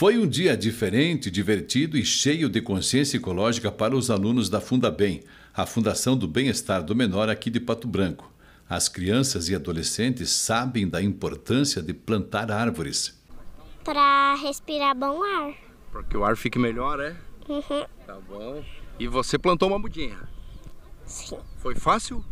Foi um dia diferente, divertido e cheio de consciência ecológica para os alunos da Fundabem, a Fundação do Bem-Estar do Menor aqui de Pato Branco. As crianças e adolescentes sabem da importância de plantar árvores. Para respirar bom ar. Para que o ar fique melhor, é? Uhum. Tá bom. E você plantou uma mudinha? Sim. Foi fácil?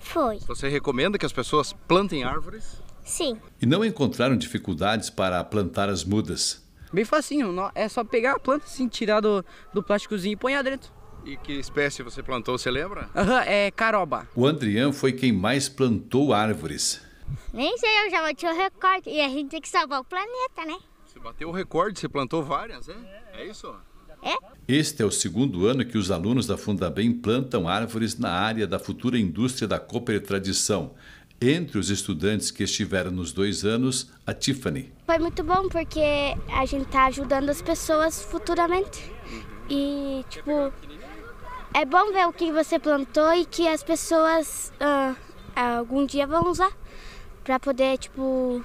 Foi. Você recomenda que as pessoas plantem árvores? Sim. E não encontraram dificuldades para plantar as mudas. Bem facinho, é só pegar a planta assim, tirar do, do plásticozinho e pôr dentro. E que espécie você plantou, você lembra? Aham, uhum, é caroba. O Adriano foi quem mais plantou árvores. Nem sei, eu já bati o recorde. E a gente tem que salvar o planeta, né? Você bateu o recorde, você plantou várias, né? É isso? É. Este é o segundo ano que os alunos da Fundabem plantam árvores na área da futura indústria da Cooper Tradição. Entre os estudantes que estiveram nos dois anos, a Tiffany. Foi muito bom porque a gente está ajudando as pessoas futuramente. E, tipo, é bom ver o que você plantou e que as pessoas uh, algum dia vão usar para poder, tipo,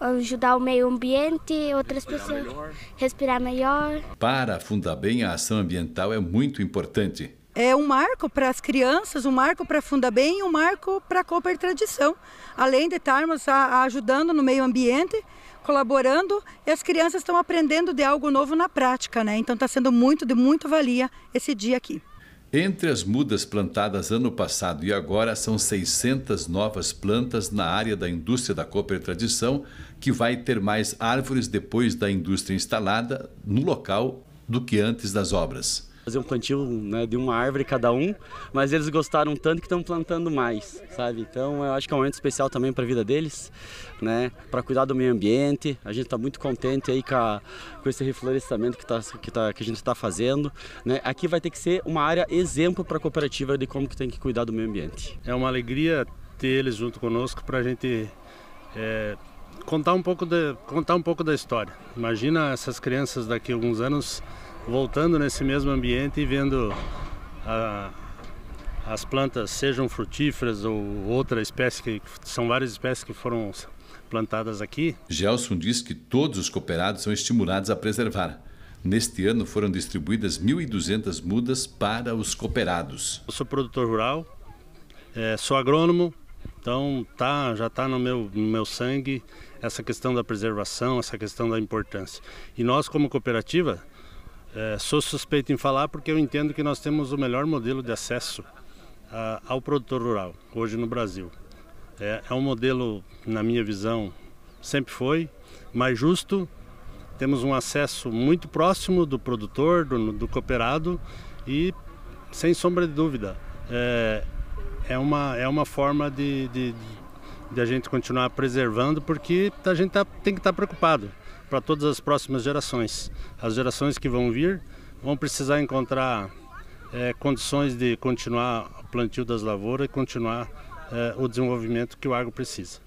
ajudar o meio ambiente, outras respirar pessoas melhor. respirar melhor. Para fundar bem a ação ambiental é muito importante é um marco para as crianças, um marco para a Fundabem e um marco para a Cooper Tradição, além de estarmos a, ajudando no meio ambiente, colaborando e as crianças estão aprendendo de algo novo na prática, né? Então está sendo muito de muito valia esse dia aqui. Entre as mudas plantadas ano passado e agora são 600 novas plantas na área da indústria da Cooper Tradição, que vai ter mais árvores depois da indústria instalada no local do que antes das obras fazer um plantio né, de uma árvore cada um, mas eles gostaram tanto que estão plantando mais, sabe? Então eu acho que é um momento especial também para a vida deles, né? Para cuidar do meio ambiente. A gente está muito contente aí com, a, com esse reflorestamento que, tá, que, tá, que a gente está fazendo. Né? Aqui vai ter que ser uma área exemplo para a cooperativa de como que tem que cuidar do meio ambiente. É uma alegria ter eles junto conosco para a gente é, contar um pouco de, contar um pouco da história. Imagina essas crianças daqui a alguns anos voltando nesse mesmo ambiente e vendo a, as plantas, sejam frutíferas ou outra espécie, que são várias espécies que foram plantadas aqui. Gelson diz que todos os cooperados são estimulados a preservar. Neste ano foram distribuídas 1.200 mudas para os cooperados. Eu sou produtor rural, é, sou agrônomo, então tá, já está no meu, no meu sangue essa questão da preservação, essa questão da importância. E nós, como cooperativa, é, sou suspeito em falar porque eu entendo que nós temos o melhor modelo de acesso a, ao produtor rural hoje no Brasil. É, é um modelo, na minha visão, sempre foi mais justo. Temos um acesso muito próximo do produtor, do, do cooperado e, sem sombra de dúvida, é, é, uma, é uma forma de, de, de a gente continuar preservando, porque a gente tá, tem que estar tá preocupado para todas as próximas gerações. As gerações que vão vir vão precisar encontrar é, condições de continuar o plantio das lavouras e continuar é, o desenvolvimento que o agro precisa.